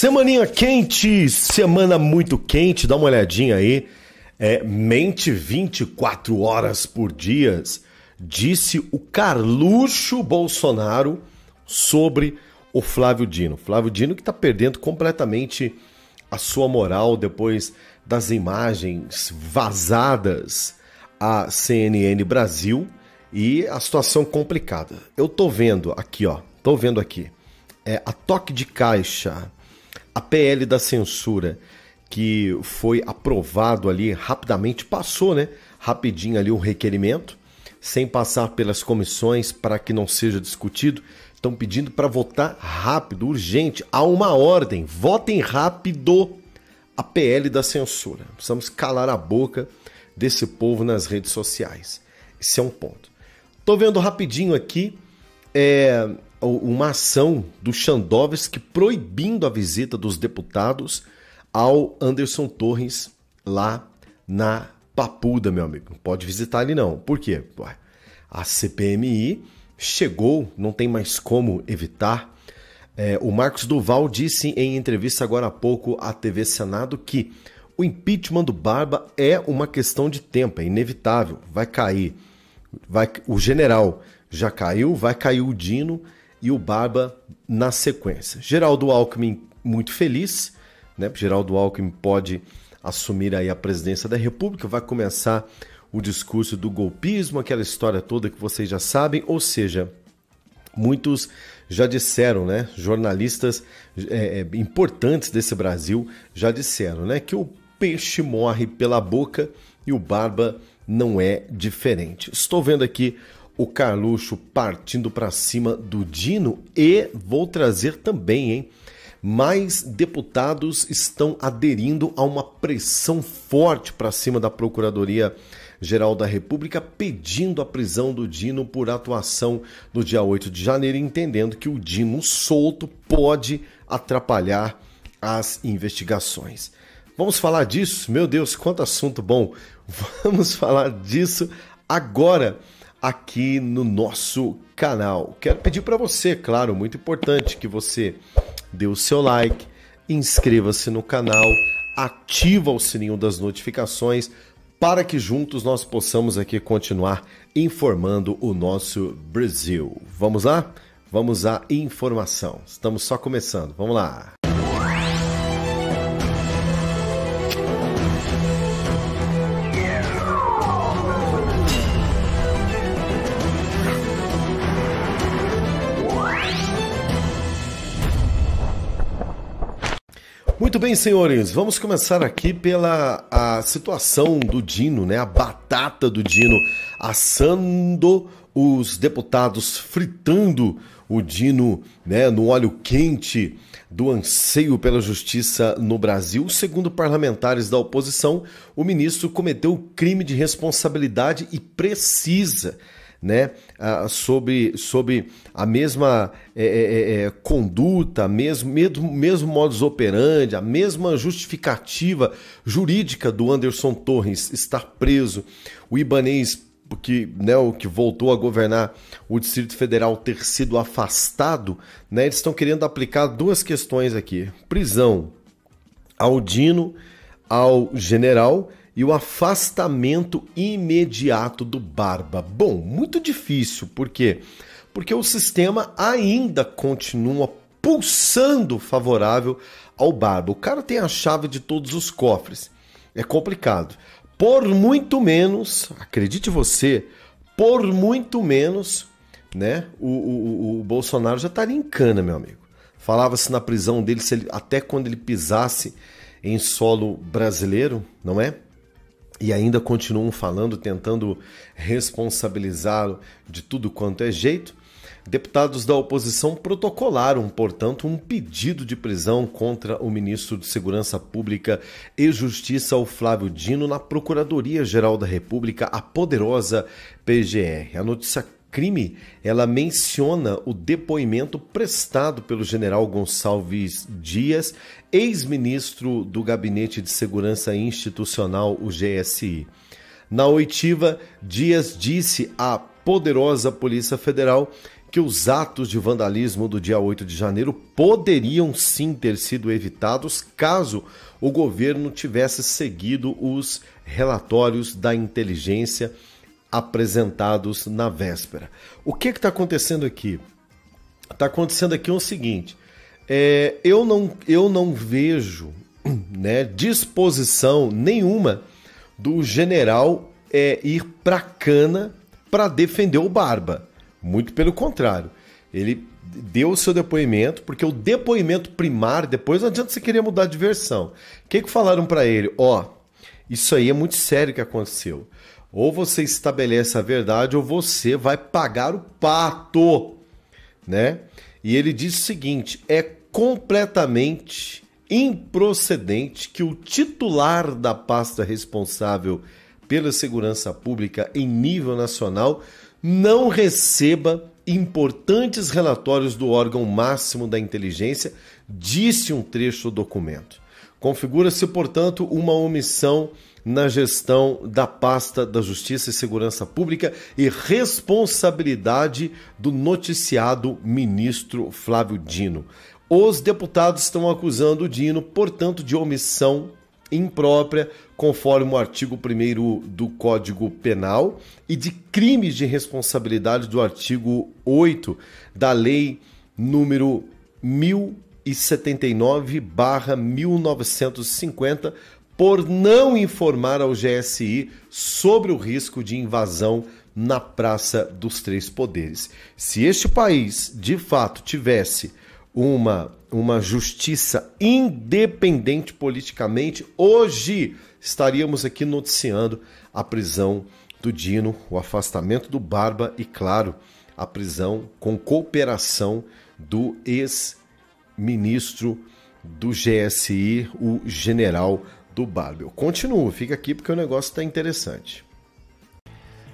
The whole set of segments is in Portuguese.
Semaninha quente, semana muito quente, dá uma olhadinha aí. É, mente 24 horas por dia, disse o Carluxo Bolsonaro sobre o Flávio Dino. Flávio Dino que está perdendo completamente a sua moral depois das imagens vazadas à CNN Brasil e a situação complicada. Eu tô vendo aqui, ó, tô vendo aqui. É, a toque de caixa a PL da censura que foi aprovado ali rapidamente, passou, né? Rapidinho ali o requerimento, sem passar pelas comissões para que não seja discutido. Estão pedindo para votar rápido, urgente. Há uma ordem. Votem rápido a PL da censura. Precisamos calar a boca desse povo nas redes sociais. Esse é um ponto. Estou vendo rapidinho aqui. É, uma ação do Chandovski proibindo a visita dos deputados ao Anderson Torres lá na Papuda, meu amigo. Não pode visitar ele não. Por quê? A CPMI chegou, não tem mais como evitar. É, o Marcos Duval disse em entrevista agora há pouco à TV Senado que o impeachment do Barba é uma questão de tempo, é inevitável, vai cair. Vai, o general já caiu, vai cair o Dino e o Barba na sequência. Geraldo Alckmin muito feliz, né? Geraldo Alckmin pode assumir aí a presidência da República, vai começar o discurso do golpismo, aquela história toda que vocês já sabem, ou seja, muitos já disseram, né? Jornalistas é, é importantes desse Brasil já disseram, né? Que o peixe morre pela boca e o barba não é diferente. Estou vendo aqui o Carluxo partindo para cima do Dino e vou trazer também, hein? Mais deputados estão aderindo a uma pressão forte para cima da Procuradoria Geral da República pedindo a prisão do Dino por atuação no dia 8 de janeiro, entendendo que o Dino solto pode atrapalhar as investigações. Vamos falar disso? Meu Deus, quanto assunto bom! Vamos falar disso agora aqui no nosso canal. Quero pedir para você, claro, muito importante que você dê o seu like, inscreva-se no canal, ativa o sininho das notificações para que juntos nós possamos aqui continuar informando o nosso Brasil. Vamos lá? Vamos à informação. Estamos só começando. Vamos lá. Muito bem, senhores, vamos começar aqui pela a situação do Dino, né? A batata do Dino assando os deputados fritando o Dino né, no óleo quente do anseio pela justiça no Brasil. Segundo parlamentares da oposição, o ministro cometeu crime de responsabilidade e precisa né, ah, sobre, sobre a mesma é é, é, é, conduta, mesmo, mesmo, mesmo modus operandi, a mesma justificativa jurídica do Anderson Torres estar preso, o Ibanês que, né, o que voltou a governar o Distrito Federal ter sido afastado, né, eles estão querendo aplicar duas questões aqui: prisão ao Dino, ao general e o afastamento imediato do Barba. Bom, muito difícil, por quê? Porque o sistema ainda continua pulsando favorável ao Barba. O cara tem a chave de todos os cofres. É complicado. Por muito menos, acredite você, por muito menos, né? O, o, o Bolsonaro já estaria em cana, meu amigo. Falava-se na prisão dele, ele, até quando ele pisasse em solo brasileiro, não é? e ainda continuam falando, tentando responsabilizá-lo de tudo quanto é jeito. Deputados da oposição protocolaram, portanto, um pedido de prisão contra o ministro de Segurança Pública e Justiça, o Flávio Dino, na Procuradoria-Geral da República, a poderosa PGR. A notícia crime, ela menciona o depoimento prestado pelo general Gonçalves Dias, ex-ministro do Gabinete de Segurança Institucional, o GSI. Na oitiva, Dias disse à poderosa Polícia Federal que os atos de vandalismo do dia 8 de janeiro poderiam sim ter sido evitados caso o governo tivesse seguido os relatórios da inteligência apresentados na véspera. O que é está acontecendo aqui? Está acontecendo aqui o seguinte: é, eu, não, eu não vejo né, disposição nenhuma do general é, ir para cana para defender o Barba. Muito pelo contrário. Ele deu o seu depoimento, porque o depoimento primário, depois não adianta você querer mudar de versão. O que, é que falaram para ele? Ó, oh, isso aí é muito sério que aconteceu. Ou você estabelece a verdade ou você vai pagar o pato, né? E ele diz o seguinte: é completamente improcedente que o titular da pasta responsável pela segurança pública em nível nacional não receba importantes relatórios do órgão máximo da inteligência, disse um trecho do documento. Configura-se, portanto, uma omissão na gestão da pasta da Justiça e Segurança Pública e responsabilidade do noticiado ministro Flávio Dino. Os deputados estão acusando o Dino, portanto, de omissão imprópria, conforme o artigo 1 do Código Penal, e de crimes de responsabilidade do artigo 8 da Lei número 1000 e 79/1950 por não informar ao GSI sobre o risco de invasão na Praça dos Três Poderes. Se este país de fato tivesse uma, uma justiça independente politicamente, hoje estaríamos aqui noticiando a prisão do Dino, o afastamento do Barba e, claro, a prisão com cooperação do ex ministro do GSI, o general do Bárbio. Continuo, fica aqui porque o negócio está interessante.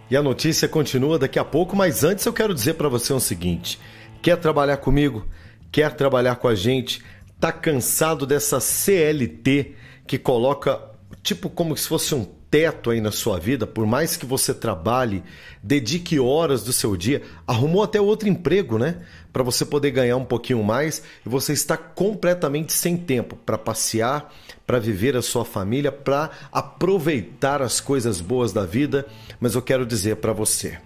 E a notícia continua daqui a pouco, mas antes eu quero dizer para você o seguinte: quer trabalhar comigo? Quer trabalhar com a gente? Tá cansado dessa CLT que coloca tipo como se fosse um teto aí na sua vida, por mais que você trabalhe, dedique horas do seu dia, arrumou até outro emprego, né? Para você poder ganhar um pouquinho mais e você está completamente sem tempo para passear, para viver a sua família, para aproveitar as coisas boas da vida. Mas eu quero dizer para você,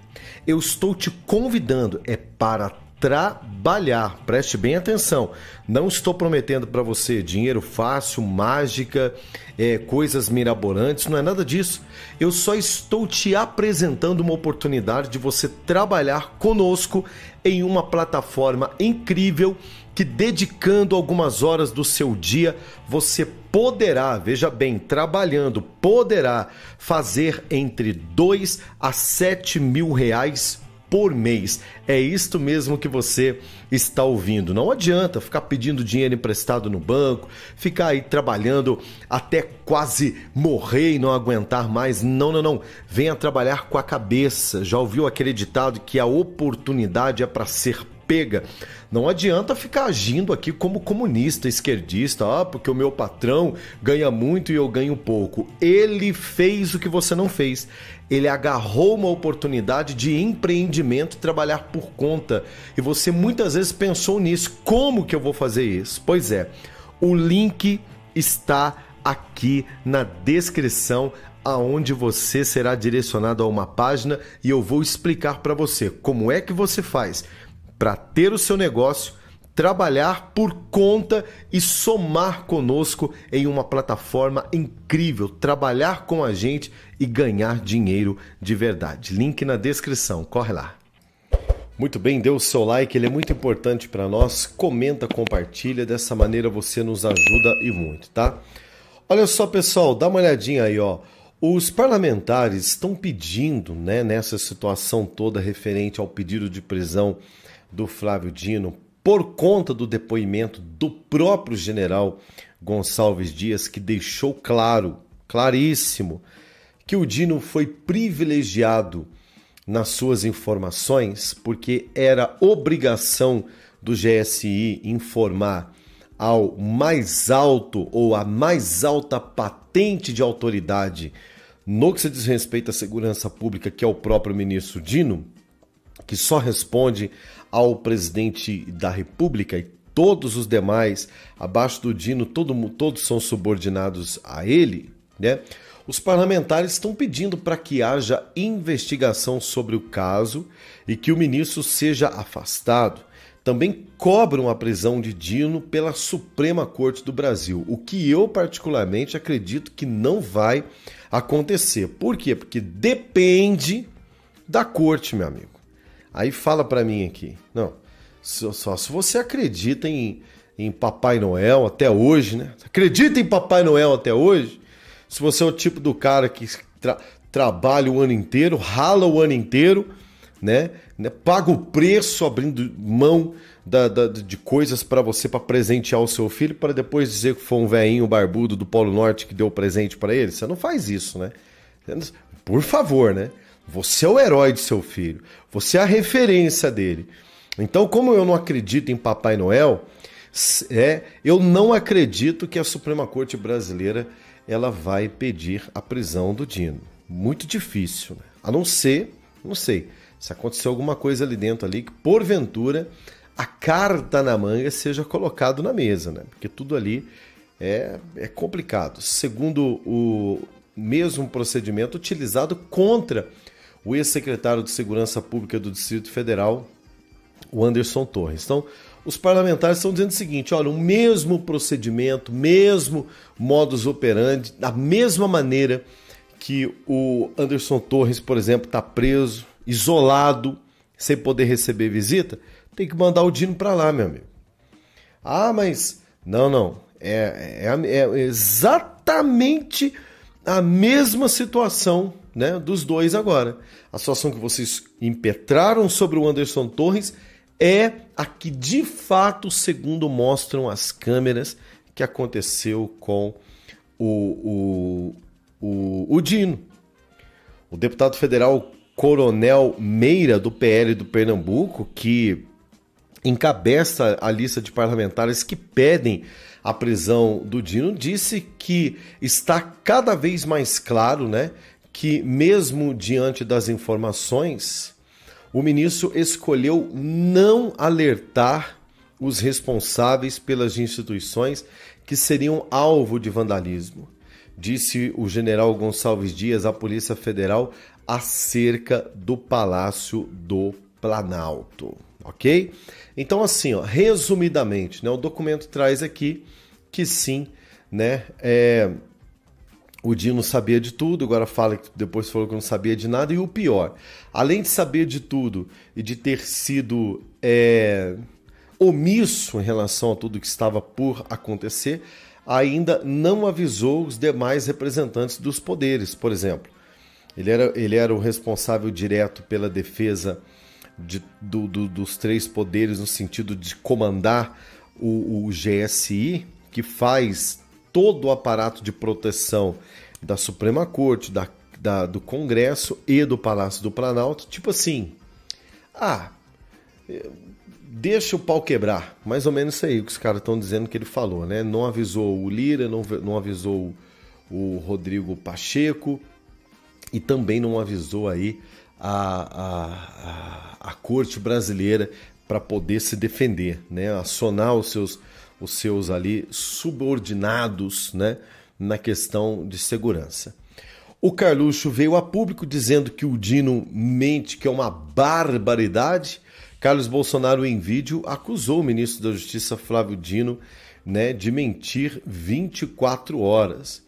eu estou te convidando é para trabalhar. Preste bem atenção. Não estou prometendo para você dinheiro fácil, mágica, é, coisas mirabolantes, não é nada disso. Eu só estou te apresentando uma oportunidade de você trabalhar conosco em uma plataforma incrível que, dedicando algumas horas do seu dia, você poderá, veja bem, trabalhando, poderá fazer entre 2 a 7 mil reais por mês. É isto mesmo que você está ouvindo. Não adianta ficar pedindo dinheiro emprestado no banco, ficar aí trabalhando até quase morrer e não aguentar mais. Não, não, não. Venha trabalhar com a cabeça. Já ouviu aquele ditado que a oportunidade é para ser pega. Não adianta ficar agindo aqui como comunista, esquerdista, ah, porque o meu patrão ganha muito e eu ganho pouco. Ele fez o que você não fez. Ele agarrou uma oportunidade de empreendimento, trabalhar por conta. E você muitas vezes pensou nisso. Como que eu vou fazer isso? Pois é, o link está aqui na descrição aonde você será direcionado a uma página e eu vou explicar para você como é que você faz para ter o seu negócio, trabalhar por conta e somar conosco em uma plataforma incrível, trabalhar com a gente e ganhar dinheiro de verdade. Link na descrição, corre lá. Muito bem, dê o seu like, ele é muito importante para nós. Comenta, compartilha, dessa maneira você nos ajuda e muito, tá? Olha só, pessoal, dá uma olhadinha aí, ó. Os parlamentares estão pedindo, né, nessa situação toda referente ao pedido de prisão do Flávio Dino por conta do depoimento do próprio general Gonçalves Dias, que deixou claro, claríssimo, que o Dino foi privilegiado nas suas informações, porque era obrigação do GSI informar ao mais alto ou à mais alta patente de autoridade no que se diz respeito à segurança pública, que é o próprio ministro Dino, que só responde ao presidente da República e todos os demais abaixo do Dino, todo, todos são subordinados a ele, né? Os parlamentares estão pedindo para que haja investigação sobre o caso e que o ministro seja afastado. Também cobram a prisão de Dino pela Suprema Corte do Brasil, o que eu particularmente acredito que não vai acontecer. Por quê? Porque depende da corte, meu amigo. Aí fala para mim aqui. Não, só, só, se você acredita em, em Papai Noel até hoje, né? Acredita em Papai Noel até hoje? Se você é o tipo do cara que tra trabalha o ano inteiro, rala o ano inteiro, né? né? Paga o preço abrindo mão da, da, de coisas para você para presentear o seu filho, para depois dizer que foi um velhinho barbudo do Polo Norte que deu o presente para ele. Você não faz isso, né? Por favor, né? Você é o herói de seu filho. Você é a referência dele. Então, como eu não acredito em Papai Noel, é, eu não acredito que a Suprema Corte brasileira ela vai pedir a prisão do Dino. Muito difícil, né? A não ser, não sei, se aconteceu alguma coisa ali dentro ali que porventura a carta na manga seja colocado na mesa, né? Porque tudo ali é, é complicado. Segundo o mesmo procedimento utilizado contra o ex-secretário de Segurança Pública do Distrito Federal, o Anderson Torres. Então, os parlamentares estão dizendo o seguinte: olha, o mesmo procedimento, mesmo modus operandi, da mesma maneira que o Anderson Torres, por exemplo, está preso, isolado, sem poder receber visita, tem que mandar o Dino para lá, meu amigo. Ah, mas não, não. É, é, é exatamente a mesma situação né, dos dois agora. A situação que vocês impetraram sobre o Anderson Torres é a que de fato, segundo mostram as câmeras, que aconteceu com o, o, o, o Dino. O deputado federal Coronel Meira, do PL do Pernambuco, que encabeça a lista de parlamentares que pedem a prisão do Dino, disse que está cada vez mais claro né, que, mesmo diante das informações, o ministro escolheu não alertar os responsáveis pelas instituições que seriam alvo de vandalismo, disse o general Gonçalves Dias à Polícia Federal acerca do Palácio do Planalto, ok? Então assim, ó, resumidamente, né, o documento traz aqui que sim, né, é, o Dino sabia de tudo, agora fala que depois falou que não sabia de nada. E o pior, além de saber de tudo e de ter sido é, omisso em relação a tudo que estava por acontecer, ainda não avisou os demais representantes dos poderes. Por exemplo, ele era, ele era o responsável direto pela defesa de, do, do, dos três poderes, no sentido de comandar o, o GSI, que faz todo o aparato de proteção da Suprema Corte, da, da, do Congresso e do Palácio do Planalto, tipo assim, ah, eh, deixa o pau quebrar. Mais ou menos isso aí que os caras estão dizendo que ele falou, né? Não avisou o Lira, não, não avisou o Rodrigo Pacheco e também não avisou aí a, a, a, a corte brasileira para poder se defender, né? Acionar os seus os seus ali subordinados né, na questão de segurança. O Carluxo veio a público dizendo que o Dino mente, que é uma barbaridade. Carlos Bolsonaro, em vídeo, acusou o ministro da Justiça, Flávio Dino, né, de mentir 24 horas.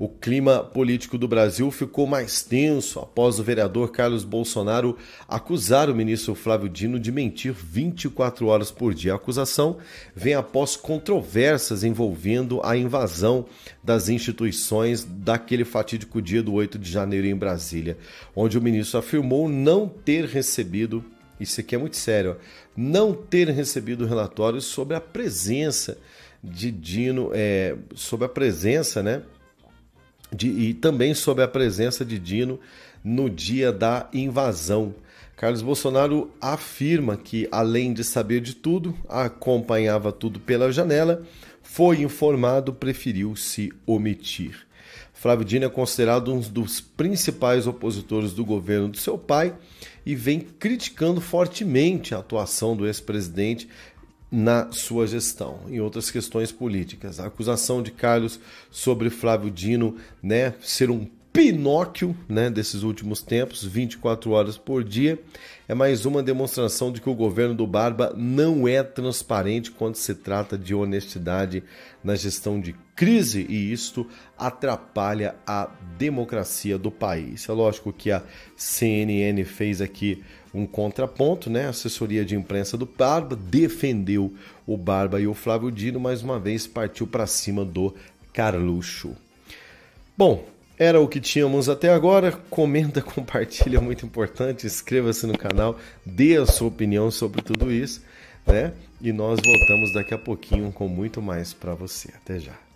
O clima político do Brasil ficou mais tenso após o vereador Carlos Bolsonaro acusar o ministro Flávio Dino de mentir 24 horas por dia. A acusação vem após controvérsias envolvendo a invasão das instituições daquele fatídico dia do 8 de janeiro em Brasília, onde o ministro afirmou não ter recebido isso aqui é muito sério, não ter recebido relatórios sobre a presença de Dino, é, sobre a presença, né? de, e também sobre a presença de Dino no dia da invasão. Carlos Bolsonaro afirma que, além de saber de tudo, acompanhava tudo pela janela, foi informado, preferiu se omitir. Flávio Dino é considerado um dos principais opositores do governo do seu pai e vem criticando fortemente a atuação do ex-presidente na sua gestão, em outras questões políticas. A acusação de Carlos sobre Flávio Dino, né, ser um Pinóquio, né, desses últimos tempos, 24 horas por dia, é mais uma demonstração de que o governo do Barba não é transparente quando se trata de honestidade na gestão de crise e isto atrapalha a democracia do país. É lógico que a CNN fez aqui um contraponto, né? A assessoria de imprensa do Barba defendeu o Barba e o Flávio Dino, mais uma vez partiu para cima do Carluxo. Bom, era o que tínhamos até agora. Comenta, compartilha, muito importante. Inscreva-se no canal, dê a sua opinião sobre tudo isso, né? E nós voltamos daqui a pouquinho com muito mais para você. Até já.